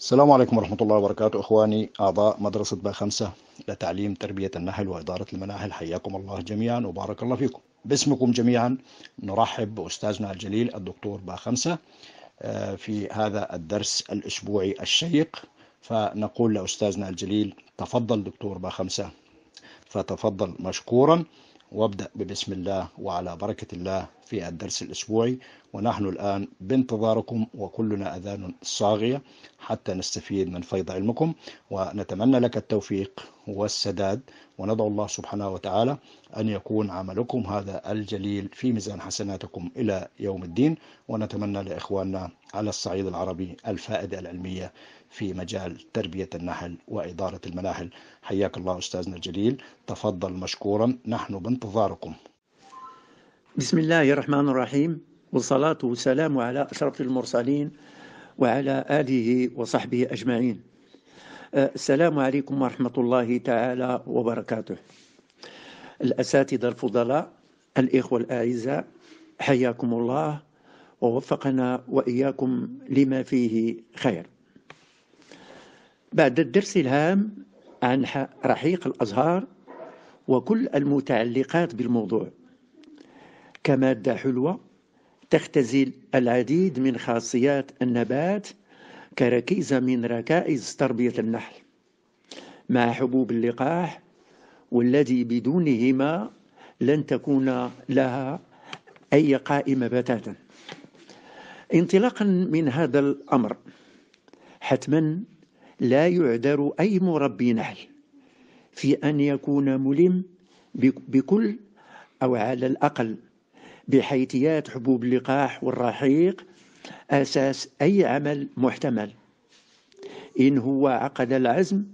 السلام عليكم ورحمة الله وبركاته إخواني أعضاء مدرسة خمسة لتعليم تربية النحل وإدارة المناحل حياكم الله جميعا وبارك الله فيكم باسمكم جميعا نرحب بأستاذنا الجليل الدكتور خمسة آه، في هذا الدرس الأسبوعي الشيق فنقول لأستاذنا الجليل تفضل دكتور خمسة فتفضل مشكورا وابدأ ببسم الله وعلى بركة الله في الدرس الأسبوعي ونحن الآن بانتظاركم وكلنا أذان صاغية حتى نستفيد من فيض علمكم ونتمنى لك التوفيق والسداد وندعو الله سبحانه وتعالى أن يكون عملكم هذا الجليل في ميزان حسناتكم إلى يوم الدين ونتمنى لإخواننا على الصعيد العربي الفائدة العلمية في مجال تربية النحل وإدارة المناحل حياك الله أستاذنا الجليل تفضل مشكورا نحن بانتظاركم بسم الله الرحمن الرحيم والصلاة والسلام على أشرف المرسلين وعلى آله وصحبه أجمعين أه، السلام عليكم ورحمة الله تعالى وبركاته الأساتذة الفضلاء الإخوة الأعزاء حياكم الله ووفقنا وإياكم لما فيه خير بعد الدرس الهام عن رحيق الأزهار وكل المتعلقات بالموضوع كمادة حلوة تختزل العديد من خاصيات النبات كركيزة من ركائز تربية النحل مع حبوب اللقاح والذي بدونهما لن تكون لها أي قائمة بتاتا انطلاقا من هذا الأمر حتما لا يعذر أي مربي نحل في أن يكون ملم بكل أو على الأقل بحيثيات حبوب اللقاح والرحيق أساس أي عمل محتمل إن هو عقد العزم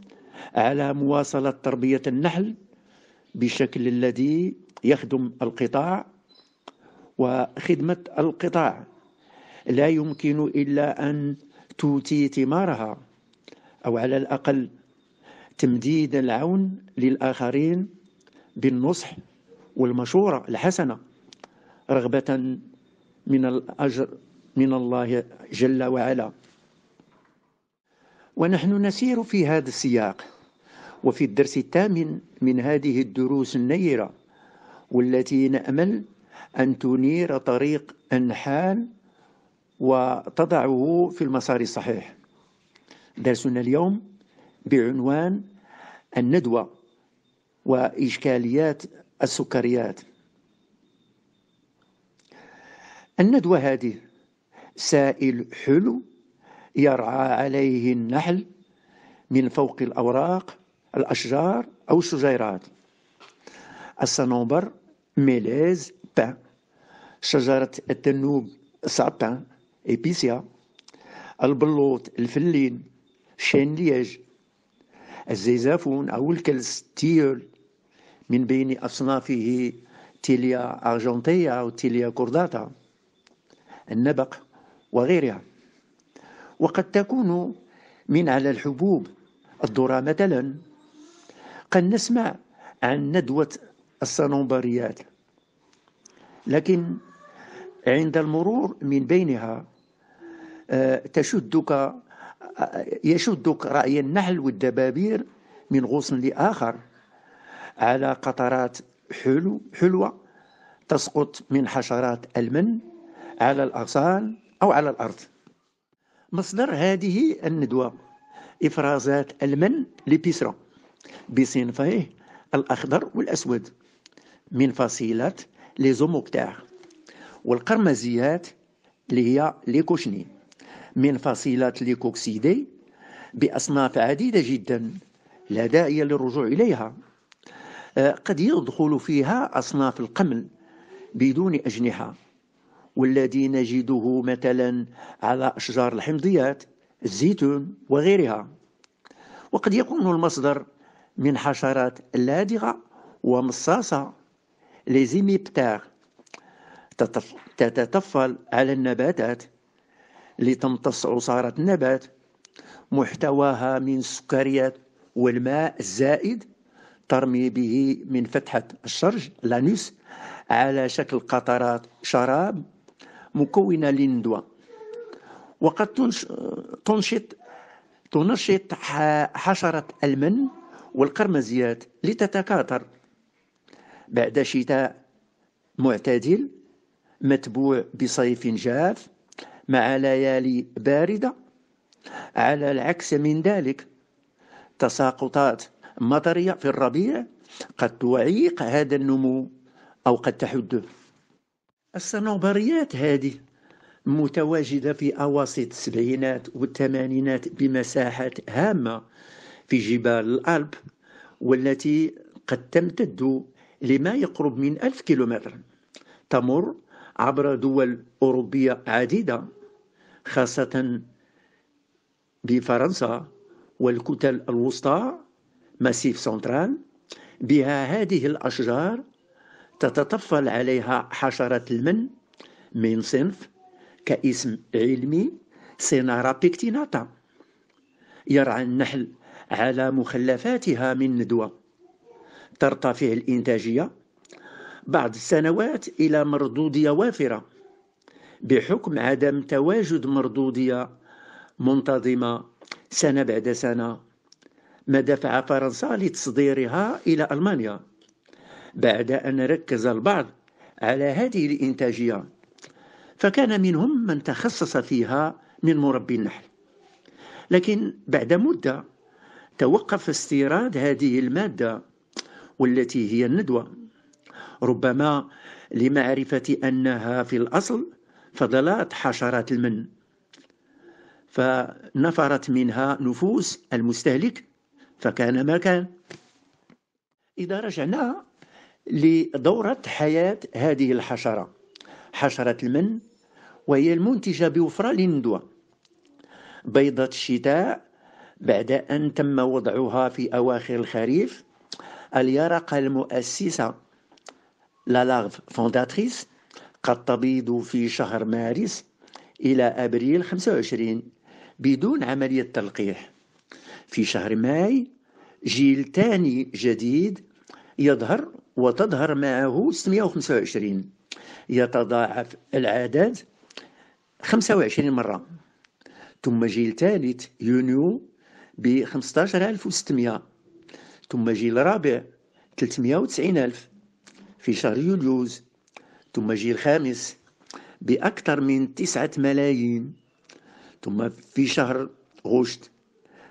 على مواصلة تربية النحل بشكل الذي يخدم القطاع وخدمة القطاع لا يمكن إلا أن توتي ثمارها أو على الأقل تمديد العون للآخرين بالنصح والمشورة الحسنة رغبة من الأجر من الله جل وعلا ونحن نسير في هذا السياق وفي الدرس الثامن من هذه الدروس النيرة والتي نأمل أن تنير طريق النحال وتضعه في المسار الصحيح درسنا اليوم بعنوان الندوة وإشكاليات السكريات الندوة هذه سائل حلو يرعى عليه النحل من فوق الأوراق الأشجار أو الشجيرات الصنوبر ميليز بان شجرة التنوب ساتان إبيسيا البلوط الفلين شين ليج الزيزافون أو الكلس تيول من بين أصنافه تيليا أرجنتية أو تيليا كورداتا النبق وغيرها وقد تكون من على الحبوب الذرة مثلا قد نسمع عن ندوة الصنوبريات لكن عند المرور من بينها آه، تشدك آه، يشدك رأي النحل والدبابير من غصن لآخر على قطرات حلو حلوة تسقط من حشرات المن على الأغصان أو على الأرض مصدر هذه الندوة إفرازات المن لبيسرا بصنفيه الأخضر والأسود من فصيلة لي والقرمزيات اللي هي ليكوشني من فصيلة ليكوكسيدي بأصناف عديدة جدا لا داعي للرجوع إليها آه، قد يدخل فيها أصناف القمل بدون أجنحة والذي نجده مثلا على أشجار الحمضيات الزيتون وغيرها وقد يكون المصدر من حشرات لادغة ومصاصة ليزيميبتار تتطفل على النباتات لتمتص عصارة النبات محتواها من السكريات والماء الزائد ترمي به من فتحة الشرج لانوس على شكل قطرات شراب مكونة للندوة وقد تنشط تنشط حشرة المن والقرمزيات لتتكاثر بعد شتاء معتدل متبوع بصيف جاف مع ليالي باردة على العكس من ذلك تساقطات مطرية في الربيع قد تعيق هذا النمو أو قد تحده الصنوبريات هذه متواجدة في أواسط السبعينات والثمانينات بمساحات هامة في جبال الألب والتي قد تمتد لما يقرب من ألف كيلومتر تمر عبر دول أوروبية عديدة خاصة بفرنسا والكتل الوسطى مسيف سنترال بها هذه الأشجار تتطفل عليها حشرة المن من صنف كاسم علمي سينارا بيكتيناتا يرعى النحل على مخلفاتها من ندوة ترتفع الإنتاجية بعد السنوات إلى مردودية وافرة بحكم عدم تواجد مردودية منتظمة سنة بعد سنة ما دفع فرنسا لتصديرها إلى ألمانيا بعد أن ركز البعض على هذه الإنتاجية فكان منهم من تخصص فيها من مربي النحل لكن بعد مدة توقف استيراد هذه المادة والتي هي الندوة ربما لمعرفة أنها في الأصل فضلات حشرات المن فنفرت منها نفوس المستهلك فكان ما كان إذا رجعنا لدورة حياة هذه الحشرة حشرة المن وهي المنتجة بوفرة للندوة بيضة الشتاء بعد أن تم وضعها في أواخر الخريف اليرقة المؤسسة لا فونداتريس قد تبيض في شهر مارس إلى أبريل 25 بدون عملية تلقيح في شهر ماي جيل ثاني جديد يظهر وتظهر معه 625 يتضاعف العدد 25 مرة ثم جيل ثالث يونيو ب 15600 ثم جيل رابع 390000 في شهر يوليوز ثم جيل خامس بأكثر من 9 ملايين ثم في شهر غشت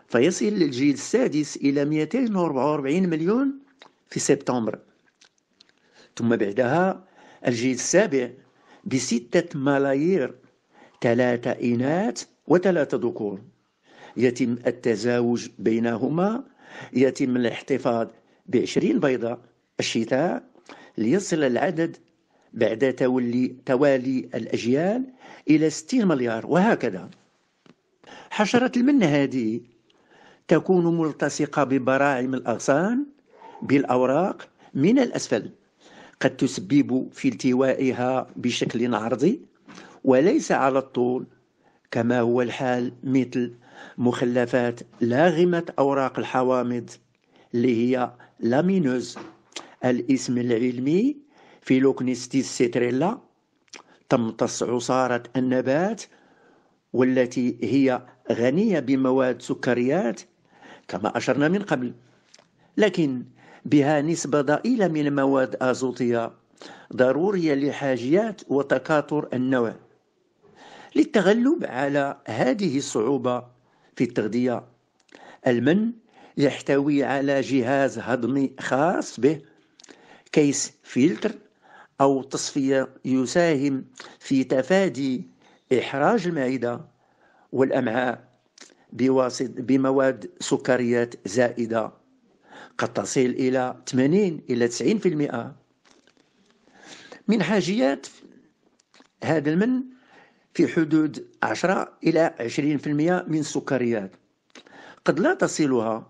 فيصل الجيل السادس إلى 244 مليون في سبتمبر ثم بعدها الجيل السابع بستة ملايير ثلاثة إناث وثلاثة ذكور يتم التزاوج بينهما يتم الاحتفاظ بعشرين بيضة الشتاء ليصل العدد بعد تولي توالي الأجيال إلى ستين مليار وهكذا حشرة المنة هذه تكون ملتصقة ببراعم الأغصان بالأوراق من الأسفل قد تسبب في التوائها بشكل عرضي وليس على الطول كما هو الحال مثل مخلفات لاغمة أوراق الحوامض اللي هي لامينوز الاسم العلمي لوكنيستيس سيتريلا تمتص عصارة النبات والتي هي غنية بمواد سكريات كما أشرنا من قبل لكن بها نسبة ضئيلة من المواد أزوتية ضرورية لحاجيات وتكاثر النوع للتغلب على هذه الصعوبة في التغذية المن يحتوي على جهاز هضمي خاص به كيس فلتر أو تصفية يساهم في تفادي إحراج المعدة والأمعاء بواسط بمواد سكريات زائدة قد تصل إلى 80 إلى 90% من حاجيات هذا المن في حدود 10 إلى 20% من السكريات قد لا تصلها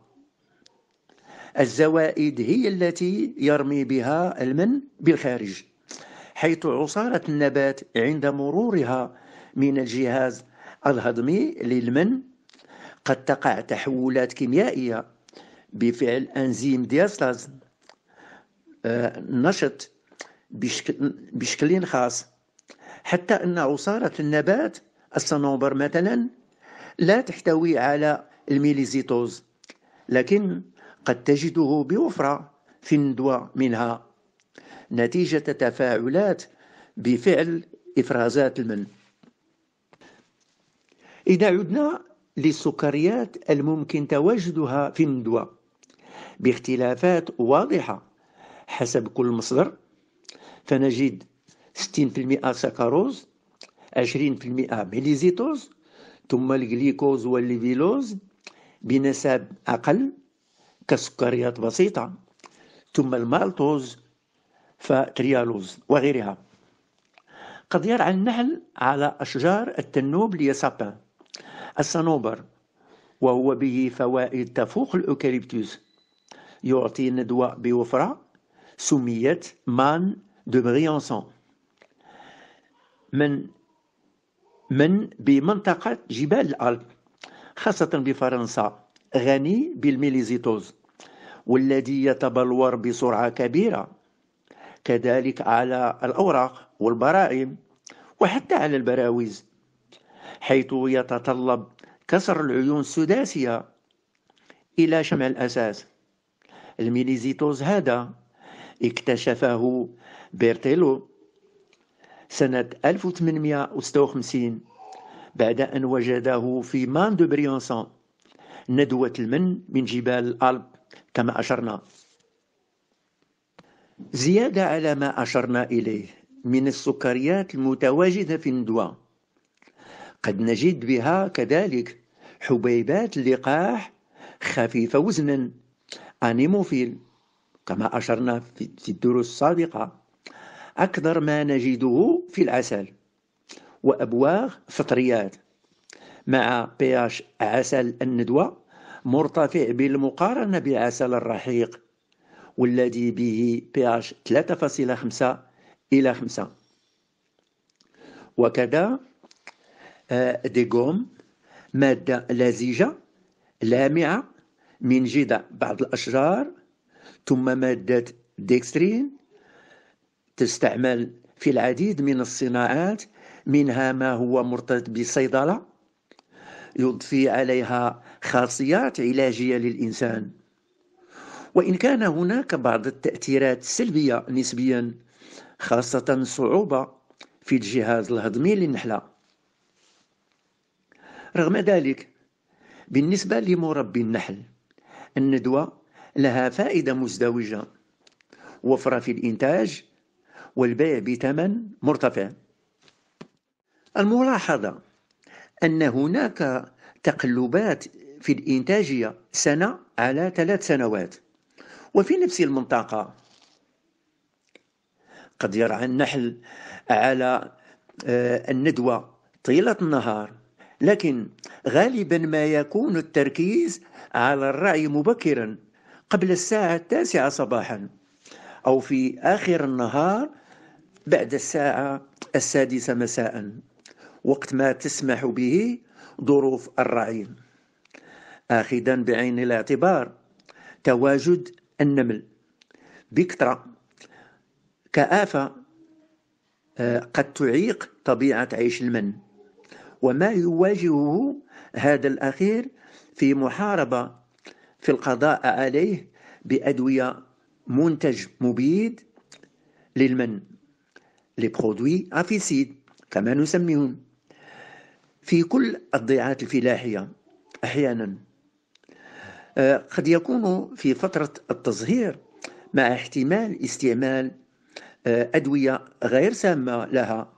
الزوائد هي التي يرمي بها المن بالخارج حيث عصارة النبات عند مرورها من الجهاز الهضمي للمن قد تقع تحولات كيميائية بفعل انزيم دياستاز آه، نشط بشكل خاص حتى ان عصاره النبات الصنوبر مثلا لا تحتوي على الميليزيتوز لكن قد تجده بوفره في الندوه منها نتيجه تفاعلات بفعل افرازات المن اذا عدنا للسكريات الممكن تواجدها في الندوه باختلافات واضحة حسب كل مصدر فنجد 60% سكروز 20% ميليزيتوز ثم الجليكوز والليفيلوز بنسب أقل كسكريات بسيطة ثم المالتوز فتريالوز وغيرها قد يرعى النحل على أشجار التنوب ليسابان الصنوبر وهو به فوائد تفوق الأوكاليبتوس يعطي ندوة بوفرة سميت مان دو بريانسون من من بمنطقة جبال الألب خاصة بفرنسا غني بالميليزيتوز والذي يتبلور بسرعة كبيرة كذلك على الأوراق والبراعم وحتى على البراويز حيث يتطلب كسر العيون السداسية إلى شمع الأساس الميليزيتوز هذا اكتشفه بيرتيلو سنة 1856 بعد أن وجده في مان دو بريونسون ندوة المن من جبال الألب كما أشرنا زيادة على ما أشرنا إليه من السكريات المتواجدة في الندوة قد نجد بها كذلك حبيبات اللقاح خفيفة وزنا أنيموفيل كما أشرنا في الدروس السابقة أكثر ما نجده في العسل وأبواغ فطريات مع pH عسل الندوة مرتفع بالمقارنة بالعسل الرحيق والذي به pH 3.5 إلى 5 وكذا آه، ديغوم مادة لزجة لامعة من جذع بعض الأشجار ثم مادة ديكسترين تستعمل في العديد من الصناعات منها ما هو مرتبط بالصيدلة يضفي عليها خاصيات علاجية للإنسان وإن كان هناك بعض التأثيرات السلبية نسبيا خاصة صعوبة في الجهاز الهضمي للنحلة رغم ذلك بالنسبة لمربي النحل الندوة لها فائدة مزدوجة وفرة في الإنتاج والبيع بثمن مرتفع الملاحظة أن هناك تقلبات في الإنتاجية سنة على ثلاث سنوات وفي نفس المنطقة قد يرعى النحل على آه، الندوة طيلة النهار لكن غالبا ما يكون التركيز على الرعي مبكرا قبل الساعة التاسعة صباحا أو في آخر النهار بعد الساعة السادسة مساء وقت ما تسمح به ظروف الرعي آخذا بعين الاعتبار تواجد النمل بكثرة كآفة آه، قد تعيق طبيعة عيش المن وما يواجهه هذا الأخير في محاربة في القضاء عليه بأدوية منتج مبيد للمن لي برودوي افيسيد كما نسميهم في كل الضيعات الفلاحية أحيانا آه، قد يكون في فترة التصهير مع احتمال استعمال آه، أدوية غير سامة لها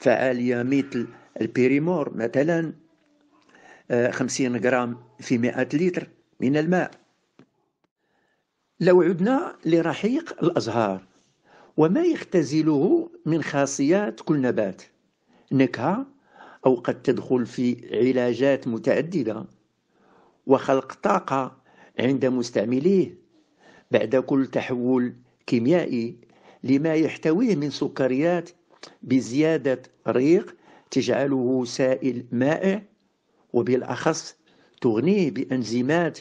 فعالية مثل البيريمور مثلا آه، خمسين غرام في مئة لتر من الماء لو عدنا لرحيق الأزهار وما يختزله من خاصيات كل نبات نكهة أو قد تدخل في علاجات متعددة وخلق طاقة عند مستعمليه بعد كل تحول كيميائي لما يحتويه من سكريات بزيادة ريق تجعله سائل مائع وبالأخص تغنيه بأنزيمات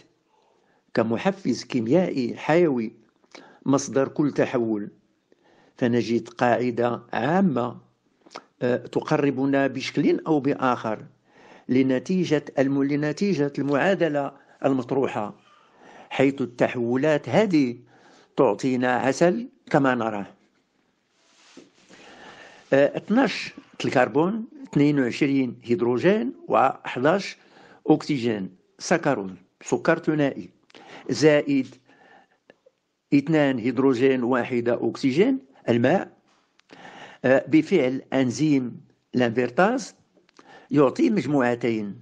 كمحفز كيميائي حيوي مصدر كل تحول فنجد قاعدة عامة آه، تقربنا بشكل أو بآخر لنتيجة لنتيجة المعادلة المطروحة حيث التحولات هذه تعطينا عسل كما نراه 12 آه، الكربون 22 هيدروجين و11 أكسجين سكرون سكر ثنائي زائد 2 هيدروجين واحدة أكسجين الماء آه، بفعل أنزيم لانفيرتاز يعطي مجموعتين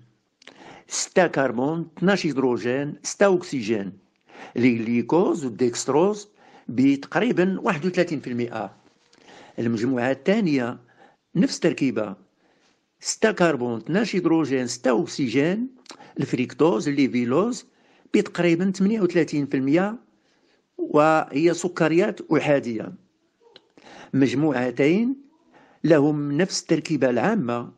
6 كربون 12 هيدروجين 6 أكسجين لليكوز والديكستروز بتقريبا 31% المجموعة الثانية نفس التركيبة ستة كربون 12 هيدروجين ستة أكسجين الفريكتوز الليفيلوز بتقريبا 38% وهي سكريات أحادية مجموعتين لهم نفس التركيبة العامة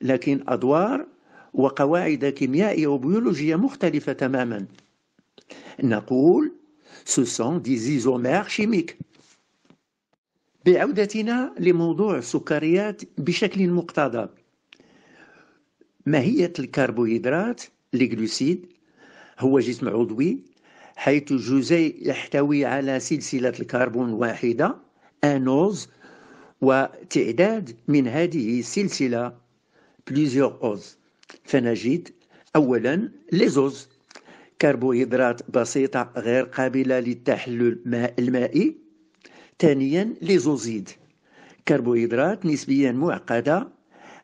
لكن أدوار وقواعد كيميائية وبيولوجية مختلفة تماما نقول سو سون دي زيزومير شيميك بعودتنا لموضوع السكريات بشكل مقتضب ماهية الكربوهيدرات الجلوسيد هو جسم عضوي حيث جزيء يحتوي على سلسلة الكربون واحدة أنوز وتعداد من هذه السلسلة بليزيور أوز فنجد أولا ليزوز كربوهيدرات بسيطة غير قابلة للتحلل المائي ثانيا ليزوزيد كربوهيدرات نسبيا معقدة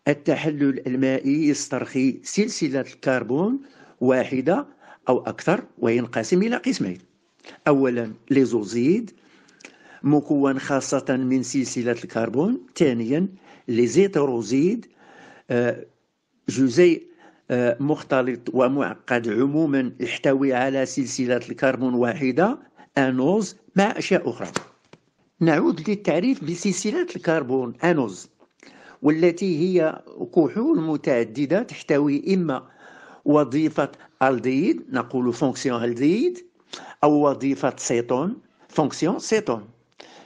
التحلل المائي يسترخي سلسلة الكربون واحدة أو أكثر وينقسم إلى قسمين أولا ليزوزيد مكون خاصة من سلسلة الكربون ثانيا ليزيتروزيد آه، جزيء آه، مختلط ومعقد عموما يحتوي على سلسلة الكربون واحدة أنوز مع أشياء أخرى نعود للتعريف بسلسلة الكربون أنوز والتي هي كحول متعددة تحتوي إما وظيفة الديد نقول فونكسيون الديد أو وظيفة سيتون فونكسيون سيتون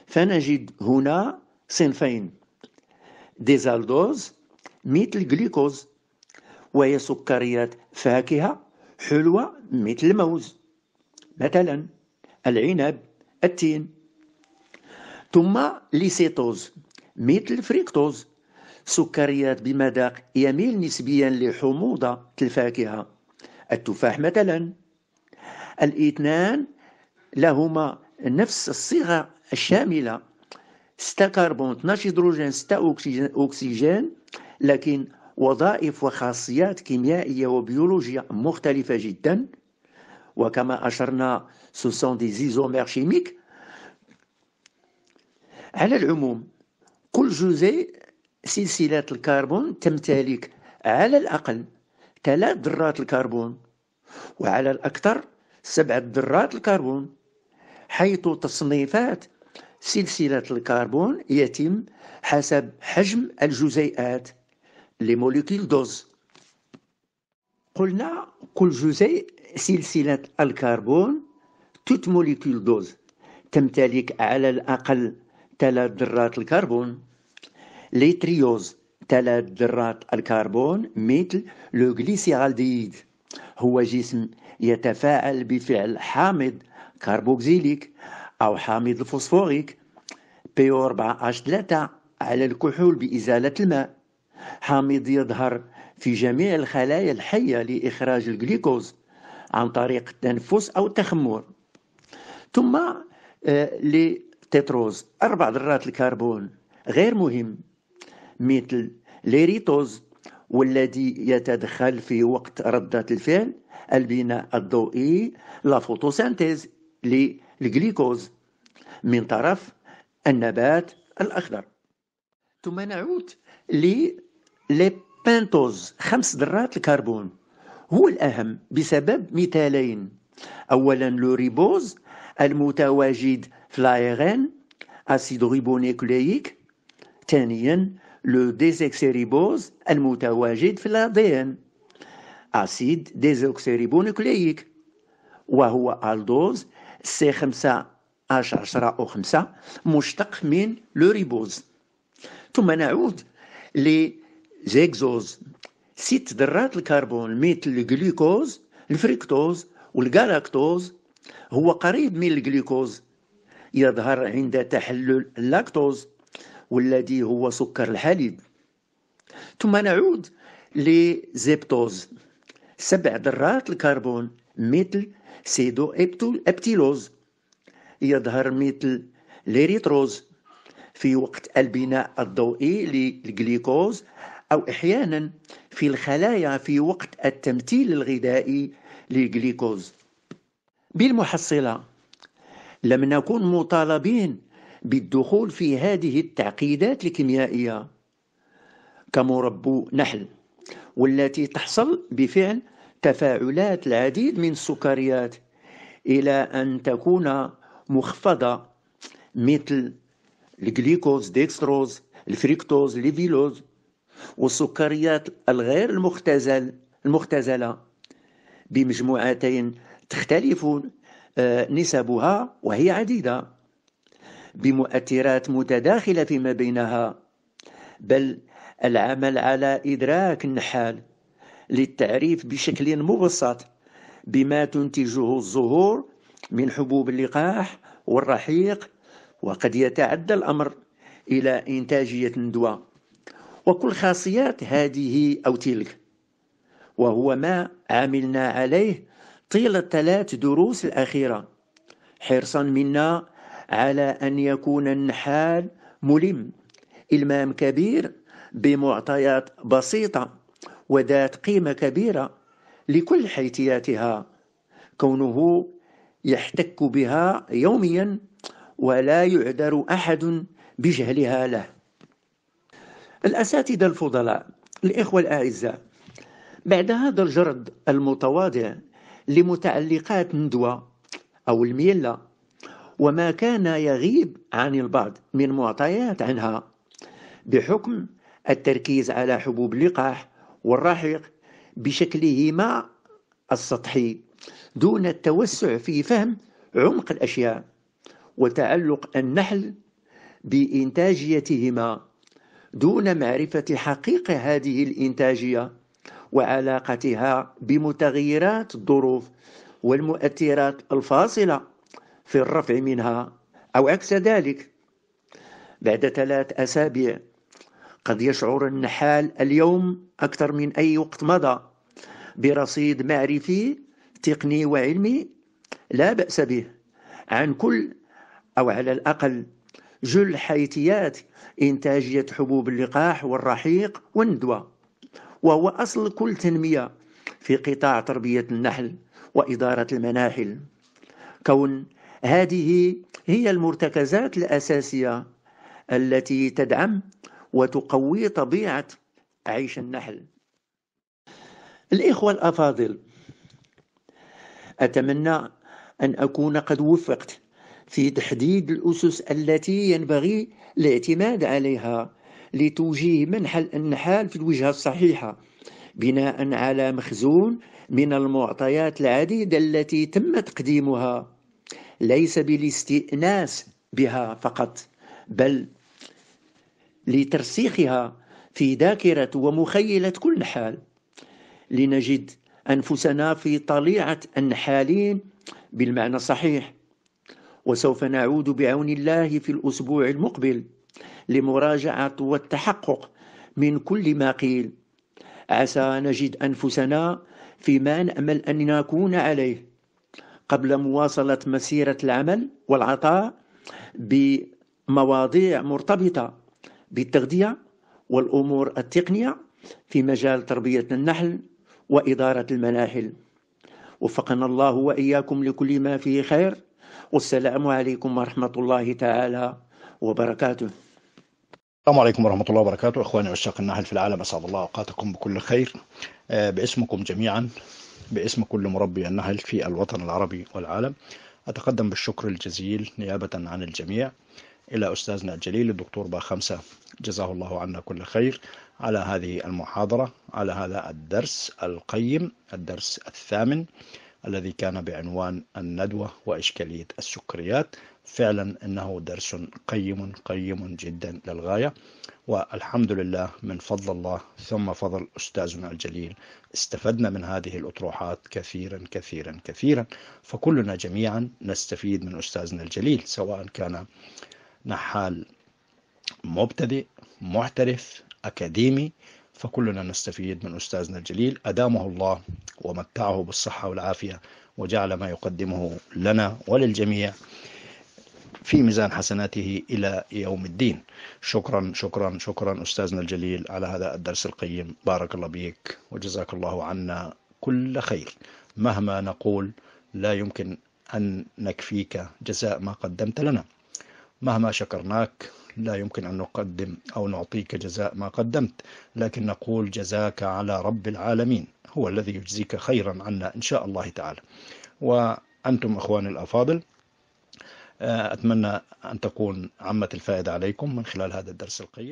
فنجد هنا صنفين ديزالدوز مثل جليكوز وهي سكريات فاكهة حلوة مثل الموز مثلا العنب التين ثم ليسيتوز مثل فريكتوز سكريات بمذاق يميل نسبيا لحموضة الفاكهة التفاح مثلا الاثنان لهما نفس الصيغة الشاملة 6 كربون 12 هيدروجين 6 أكسجين لكن وظائف وخاصيات كيميائية وبيولوجية مختلفة جدا وكما أشرنا سوسون دي زيزومير شيميك على العموم كل جزيء سلسلة الكربون تمتلك على الأقل ثلاث ذرات الكربون وعلى الأكثر سبعة ذرات الكربون حيث تصنيفات سلسلة الكربون يتم حسب حجم الجزيئات لموليكيل دوز قلنا كل جزيء سلسلة الكربون توت موليكيل دوز تمتلك على الأقل ثلاث ذرات الكربون ليتريوز ثلاث ذرات الكربون مثل لو غليسيرالديهيد هو جسم يتفاعل بفعل حامض كربوكسيليك أو حامض الفوسفوريك بي 4 اش 3 على الكحول بإزالة الماء حامض يظهر في جميع الخلايا الحية لإخراج الجليكوز عن طريق التنفس أو التخمر ثم آه، لتتروز أربع ذرات الكربون غير مهم مثل ليريتوز والذي يتدخل في وقت ردة الفعل البناء الضوئي لا فوتوسينتيز للجليكوز من طرف النبات الأخضر ثم نعود للبنتوز خمس ذرات الكربون هو الأهم بسبب مثالين أولا لوريبوز المتواجد في لايرين أسيد ريبونيكليك ثانيا لو ديزيكسيريبوز المتواجد في الأدين أسيد ديزوكسيريبونوكليك وهو الدوز سي خمسة اش عشرة او خمسة مشتق من لو ريبوز ثم نعود لزيكزوز ست ذرات الكربون مثل الجلوكوز الفريكتوز والجالاكتوز هو قريب من الجلوكوز يظهر عند تحلل اللاكتوز والذي هو سكر الحليب ثم نعود لزيبتوز سبع ذرات الكربون مثل سيدو ابتيلوز يظهر مثل ليريتروز في وقت البناء الضوئي للجليكوز أو أحيانا في الخلايا في وقت التمثيل الغذائي للجليكوز بالمحصلة لم نكن مطالبين بالدخول في هذه التعقيدات الكيميائية كمربو نحل والتي تحصل بفعل تفاعلات العديد من السكريات إلى أن تكون مخفضة مثل الجليكوز ديكستروز الفريكتوز ليفيلوز والسكريات الغير المختزل المختزلة بمجموعتين تختلف آه، نسبها وهي عديدة بمؤثرات متداخله فيما بينها بل العمل على ادراك النحال للتعريف بشكل مبسط بما تنتجه الزهور من حبوب اللقاح والرحيق وقد يتعدى الامر الى انتاجيه الندوه وكل خاصيات هذه او تلك وهو ما عملنا عليه طيله ثلاث دروس الاخيره حرصا منا على أن يكون النحال ملم إلمام كبير بمعطيات بسيطة وذات قيمة كبيرة لكل حيثياتها كونه يحتك بها يوميا ولا يعذر أحد بجهلها له الأساتذة الفضلاء الإخوة الأعزاء بعد هذا الجرد المتواضع لمتعلقات ندوة أو الميلة وما كان يغيب عن البعض من معطيات عنها بحكم التركيز على حبوب اللقاح والرحيق بشكلهما السطحي دون التوسع في فهم عمق الأشياء وتعلق النحل بإنتاجيتهما دون معرفة حقيقة هذه الإنتاجية وعلاقتها بمتغيرات الظروف والمؤثرات الفاصلة في الرفع منها أو عكس ذلك بعد ثلاث أسابيع قد يشعر النحال اليوم أكثر من أي وقت مضى برصيد معرفي تقني وعلمي لا بأس به عن كل أو على الأقل جل حيتيات إنتاجية حبوب اللقاح والرحيق والندوة وهو أصل كل تنمية في قطاع تربية النحل وإدارة المناحل كون هذه هي المرتكزات الأساسية التي تدعم وتقوي طبيعة عيش النحل الإخوة الأفاضل أتمنى أن أكون قد وفقت في تحديد الأسس التي ينبغي الاعتماد عليها لتوجيه منحل النحال في الوجهة الصحيحة بناء على مخزون من المعطيات العديدة التي تم تقديمها ليس بالاستئناس بها فقط بل لترسيخها في ذاكرة ومخيلة كل حال لنجد أنفسنا في طليعة النحالين بالمعنى الصحيح وسوف نعود بعون الله في الأسبوع المقبل لمراجعة والتحقق من كل ما قيل عسى نجد أنفسنا فيما نأمل أن نكون عليه قبل مواصلة مسيرة العمل والعطاء بمواضيع مرتبطة بالتغذية والأمور التقنية في مجال تربية النحل وإدارة المناحل وفقنا الله وإياكم لكل ما فيه خير والسلام عليكم ورحمة الله تعالى وبركاته السلام عليكم ورحمة الله وبركاته إخواني عشاق النحل في العالم أسعد الله أوقاتكم بكل خير آه، باسمكم جميعا باسم كل مربي النهل في الوطن العربي والعالم أتقدم بالشكر الجزيل نيابة عن الجميع إلى أستاذنا الجليل الدكتور باخمسة جزاه الله عنا كل خير على هذه المحاضرة على هذا الدرس القيم الدرس الثامن الذي كان بعنوان الندوة وإشكالية السكريات فعلا انه درس قيم قيم جدا للغايه والحمد لله من فضل الله ثم فضل استاذنا الجليل استفدنا من هذه الاطروحات كثيرا كثيرا كثيرا فكلنا جميعا نستفيد من استاذنا الجليل سواء كان نحال مبتدئ محترف اكاديمي فكلنا نستفيد من استاذنا الجليل ادامه الله ومتعه بالصحه والعافيه وجعل ما يقدمه لنا وللجميع في ميزان حسناته إلى يوم الدين شكرا شكرا شكرا أستاذنا الجليل على هذا الدرس القيم بارك الله بك وجزاك الله عنا كل خير مهما نقول لا يمكن أن نكفيك جزاء ما قدمت لنا مهما شكرناك لا يمكن أن نقدم أو نعطيك جزاء ما قدمت لكن نقول جزاك على رب العالمين هو الذي يجزيك خيرا عنا إن شاء الله تعالى وأنتم أخواني الأفاضل أتمنى أن تكون عمت الفائدة عليكم من خلال هذا الدرس القيم